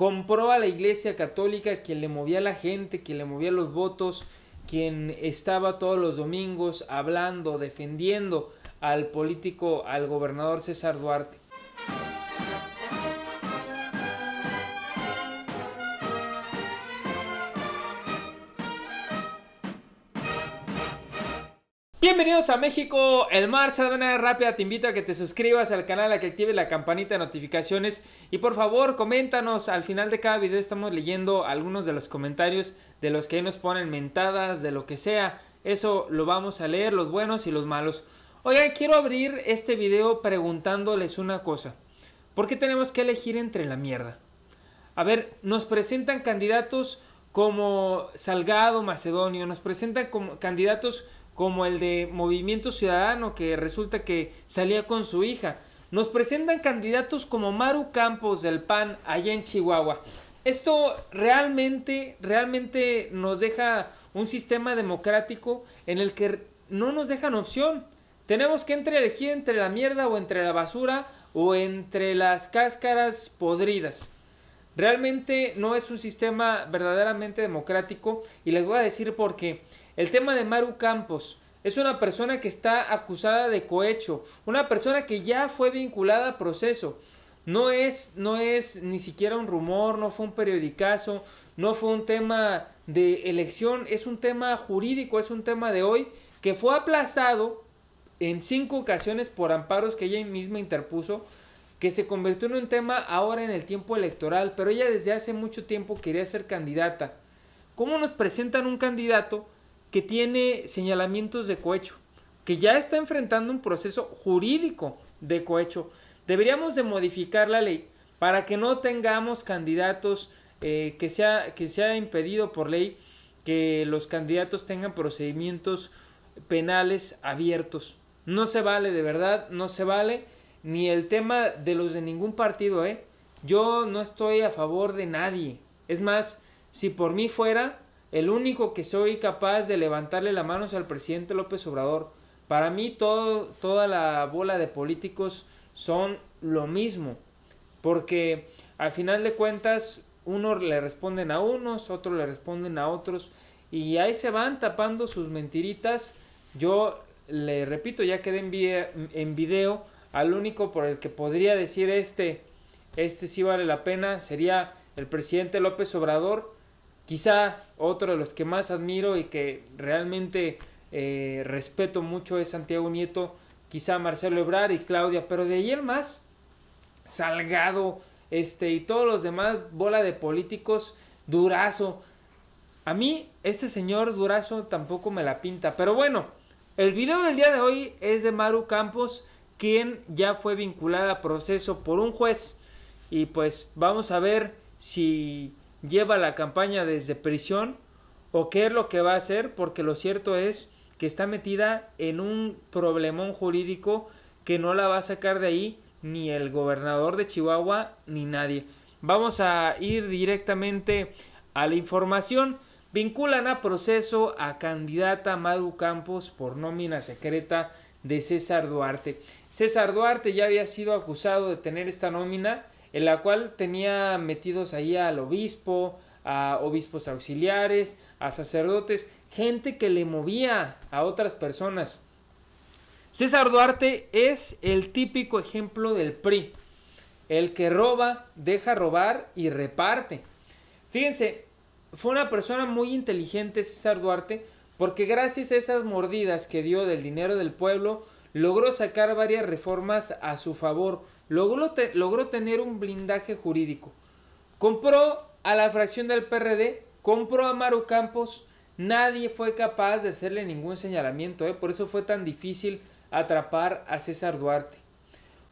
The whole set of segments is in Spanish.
compró a la iglesia católica quien le movía a la gente, quien le movía los votos, quien estaba todos los domingos hablando, defendiendo al político, al gobernador César Duarte. Bienvenidos a México, el marcha de manera rápida. Te invito a que te suscribas al canal, a que active la campanita de notificaciones y por favor coméntanos. Al final de cada video estamos leyendo algunos de los comentarios de los que nos ponen mentadas, de lo que sea. Eso lo vamos a leer, los buenos y los malos. Oigan, quiero abrir este video preguntándoles una cosa. ¿Por qué tenemos que elegir entre la mierda? A ver, nos presentan candidatos como Salgado Macedonio, nos presentan como candidatos como el de Movimiento Ciudadano, que resulta que salía con su hija. Nos presentan candidatos como Maru Campos del PAN allá en Chihuahua. Esto realmente, realmente nos deja un sistema democrático en el que no nos dejan opción. Tenemos que entre elegir entre la mierda o entre la basura o entre las cáscaras podridas. Realmente no es un sistema verdaderamente democrático y les voy a decir por qué. El tema de Maru Campos. Es una persona que está acusada de cohecho, una persona que ya fue vinculada a proceso. No es, no es ni siquiera un rumor, no fue un periodicazo, no fue un tema de elección, es un tema jurídico, es un tema de hoy que fue aplazado en cinco ocasiones por amparos que ella misma interpuso, que se convirtió en un tema ahora en el tiempo electoral, pero ella desde hace mucho tiempo quería ser candidata. ¿Cómo nos presentan un candidato que tiene señalamientos de cohecho, que ya está enfrentando un proceso jurídico de cohecho. Deberíamos de modificar la ley para que no tengamos candidatos eh, que, sea, que sea impedido por ley que los candidatos tengan procedimientos penales abiertos. No se vale, de verdad, no se vale. Ni el tema de los de ningún partido, ¿eh? Yo no estoy a favor de nadie. Es más, si por mí fuera, el único que soy capaz de levantarle la mano es al presidente López Obrador. Para mí todo, toda la bola de políticos son lo mismo, porque al final de cuentas unos le responden a unos, otros le responden a otros, y ahí se van tapando sus mentiritas. Yo le repito, ya quedé en, video, en video al único por el que podría decir este, este sí vale la pena, sería el presidente López Obrador, Quizá otro de los que más admiro y que realmente eh, respeto mucho es Santiago Nieto, quizá Marcelo Ebrard y Claudia, pero de ayer más, Salgado, este y todos los demás, bola de políticos, Durazo. A mí, este señor Durazo tampoco me la pinta, pero bueno, el video del día de hoy es de Maru Campos, quien ya fue vinculada a proceso por un juez. Y pues vamos a ver si lleva la campaña desde prisión o qué es lo que va a hacer, porque lo cierto es que está metida en un problemón jurídico que no la va a sacar de ahí ni el gobernador de Chihuahua ni nadie. Vamos a ir directamente a la información. Vinculan a proceso a candidata Maru Campos por nómina secreta de César Duarte. César Duarte ya había sido acusado de tener esta nómina en la cual tenía metidos ahí al obispo, a obispos auxiliares, a sacerdotes, gente que le movía a otras personas. César Duarte es el típico ejemplo del PRI, el que roba, deja robar y reparte. Fíjense, fue una persona muy inteligente César Duarte, porque gracias a esas mordidas que dio del dinero del pueblo, logró sacar varias reformas a su favor, logró, tener un blindaje jurídico. Compró a la fracción del PRD, compró a Maru Campos, nadie fue capaz de hacerle ningún señalamiento, ¿eh? por eso fue tan difícil atrapar a César Duarte.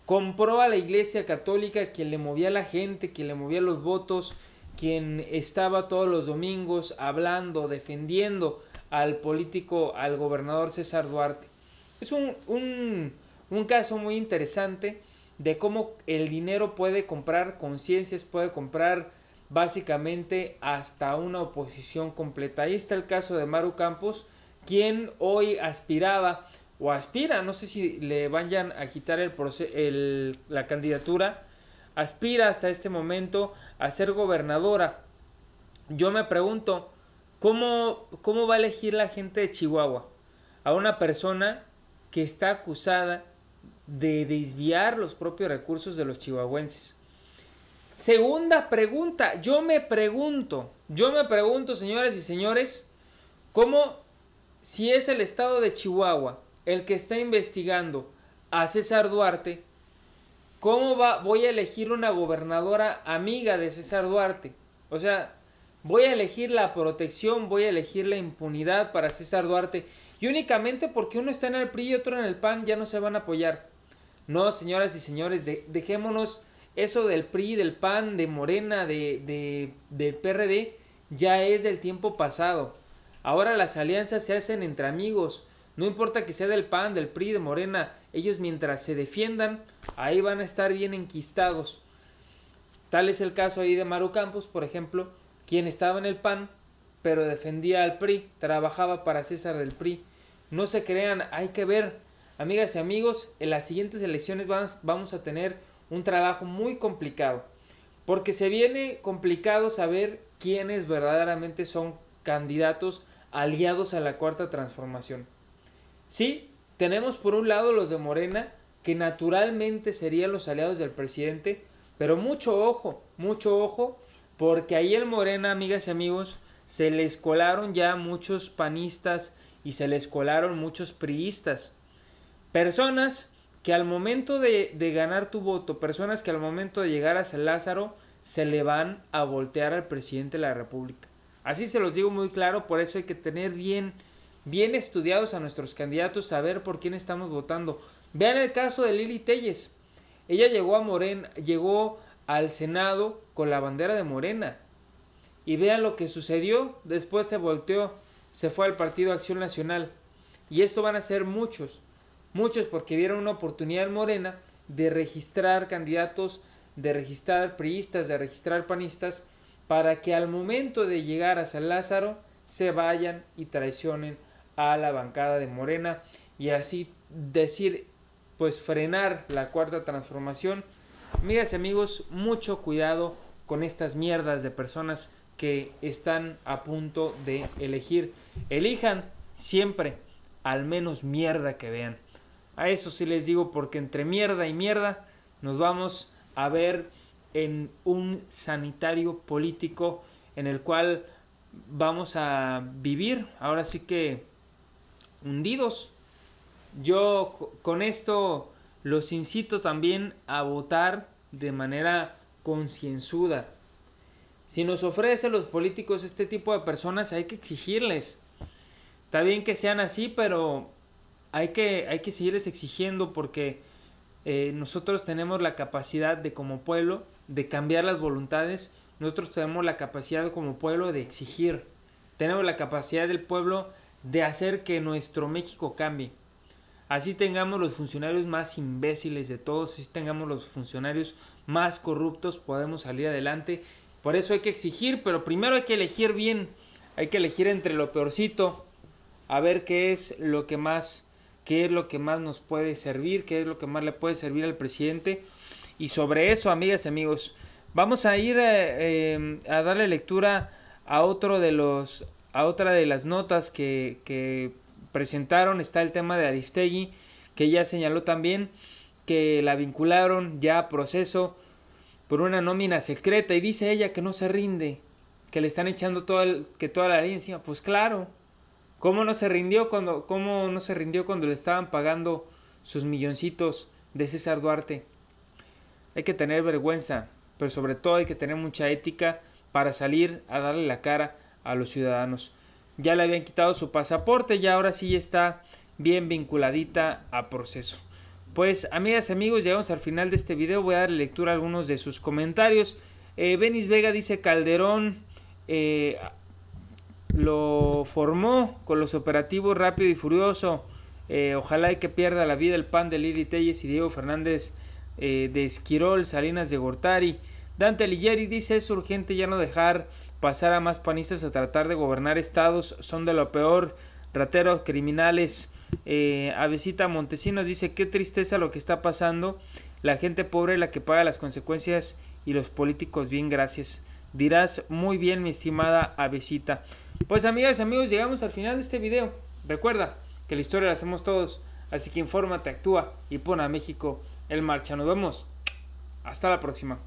Compró a la Iglesia Católica, quien le movía a la gente, quien le movía los votos, quien estaba todos los domingos hablando, defendiendo al político, al gobernador César Duarte. Es un, un, un caso muy interesante de cómo el dinero puede comprar conciencias, puede comprar básicamente hasta una oposición completa. Ahí está el caso de Maru Campos, quien hoy aspiraba o aspira, no sé si le vayan a quitar el, el, la candidatura, aspira hasta este momento a ser gobernadora. Yo me pregunto, ¿cómo, cómo va a elegir la gente de Chihuahua a una persona que está acusada de desviar los propios recursos de los chihuahuenses. Segunda pregunta, yo me pregunto, yo me pregunto, señoras y señores, cómo si es el estado de Chihuahua el que está investigando a César Duarte, ¿cómo va, voy a elegir una gobernadora amiga de César Duarte? O sea, voy a elegir la protección, voy a elegir la impunidad para César Duarte. Y únicamente porque uno está en el PRI y otro en el PAN ya no se van a apoyar. No, señoras y señores, dejémonos eso del PRI, del PAN, de Morena, de, de, del PRD, ya es del tiempo pasado. Ahora las alianzas se hacen entre amigos. No importa que sea del PAN, del PRI, de Morena, ellos mientras se defiendan, ahí van a estar bien enquistados. Tal es el caso ahí de Maru Campos, por ejemplo, quien estaba en el PAN, pero defendía al PRI, trabajaba para César del PRI. No se crean, hay que ver Amigas y amigos, en las siguientes elecciones vamos a tener un trabajo muy complicado, porque se viene complicado saber quiénes verdaderamente son candidatos aliados a la cuarta transformación. Sí, tenemos por un lado los de Morena, que naturalmente serían los aliados del presidente, pero mucho ojo, mucho ojo, porque ahí el Morena, amigas y amigos, se les colaron ya muchos panistas y se les colaron muchos priistas. Personas que al momento de, ganar tu voto, personas que al momento de llegar a San Lázaro, se le van a voltear al presidente de la República. Así se los digo muy claro, por eso hay que tener bien, bien estudiados a nuestros candidatos, saber por quién estamos votando. Vean el caso de Lili Telles. Ella llegó a Morena, llegó al Senado con la bandera de Morena. Y vean lo que sucedió, después se volteó, se fue al Partido Acción Nacional. Y esto van a ser muchos. Muchos porque vieron una oportunidad en Morena de registrar candidatos, de registrar priistas, de registrar panistas, para que al momento de llegar a San Lázaro se vayan y traicionen a la bancada de Morena y así decir, pues frenar la cuarta transformación. Amigas amigos, mucho cuidado con estas mierdas de personas que están a punto de elegir. Elijan siempre, al menos mierda que vean. A eso sí les digo porque entre mierda y mierda nos vamos a ver en un sanitario político en el cual vamos a vivir ahora sí que hundidos. Yo con esto los incito también a votar de manera concienzuda. Si nos ofrecen los políticos este tipo de personas hay que exigirles. Está bien que sean así, pero hay que, hay que seguirles exigiendo porque eh, nosotros tenemos la capacidad de como pueblo de cambiar las voluntades, nosotros tenemos la capacidad como pueblo de exigir, tenemos la capacidad del pueblo de hacer que nuestro México cambie. Así tengamos los funcionarios más imbéciles de todos, así tengamos los funcionarios más corruptos, podemos salir adelante. Por eso hay que exigir, pero primero hay que elegir bien, hay que elegir entre lo peorcito, a ver qué es lo que más qué es lo que más nos puede servir, qué es lo que más le puede servir al presidente. Y sobre eso, amigas y amigos, vamos a ir eh, em, a darle lectura a otro de los a otra de las notas que, presentaron está el tema de Aristegui que ya señaló también que la vincularon ya a proceso por una nómina secreta y dice ella que no se rinde, que le están echando todo que toda la encima. Pues claro, ¿Cómo no se rindió cuando, cómo no se rindió cuando le estaban pagando sus milloncitos de César Duarte? Hay que tener vergüenza, pero sobre todo hay que tener mucha ética para salir a darle la cara a los ciudadanos. Ya le habían quitado su pasaporte y ahora sí está bien vinculadita a proceso. Pues amigas y amigos, llegamos al final de este video. Voy a dar lectura a algunos de sus comentarios. Eh, Benis Vega dice Calderón. Eh, lo formó con los operativos Rápido y Furioso. Eh, ojalá y que pierda la vida el pan de Lili Telles y Diego Fernández eh, de Esquirol, Salinas de Gortari. Dante Ligieri dice es urgente ya no dejar pasar a más panistas a tratar de gobernar estados, son de lo peor, rateros, criminales. Eh, Avesita Montesinos dice qué tristeza lo que está pasando, la gente pobre la que paga las consecuencias y los políticos bien gracias. Dirás muy bien mi estimada Avesita. Pues amigas y amigos, llegamos al final de este video. Recuerda que la historia la hacemos todos, así que infórmate, actúa y pon a México en marcha. Nos vemos. Hasta la próxima.